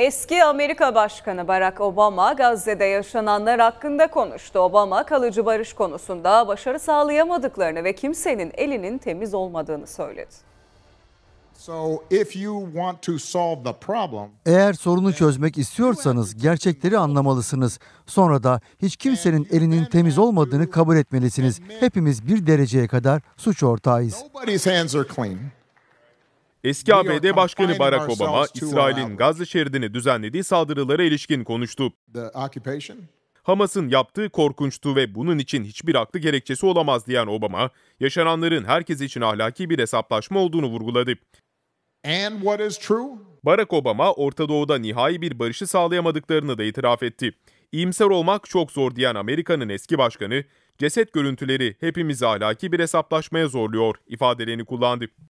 Eski Amerika Başkanı Barack Obama Gazze'de yaşananlar hakkında konuştu. Obama kalıcı barış konusunda başarı sağlayamadıklarını ve kimsenin elinin temiz olmadığını söyledi. Eğer sorunu çözmek istiyorsanız gerçekleri anlamalısınız. Sonra da hiç kimsenin elinin temiz olmadığını kabul etmelisiniz. Hepimiz bir dereceye kadar suç ortağıyız. Eski ABD Başkanı Barack Obama, uh, İsrail'in Gazze şeridine düzenlediği saldırılara ilişkin konuştu. Hamas'ın yaptığı korkunçtu ve bunun için hiçbir aklı gerekçesi olamaz diyen Obama, yaşananların herkes için ahlaki bir hesaplaşma olduğunu vurguladı. Barack Obama, Orta Doğu'da nihai bir barışı sağlayamadıklarını da itiraf etti. İyimser olmak çok zor diyen Amerika'nın eski başkanı, ceset görüntüleri hepimizi ahlaki bir hesaplaşmaya zorluyor ifadelerini kullandı.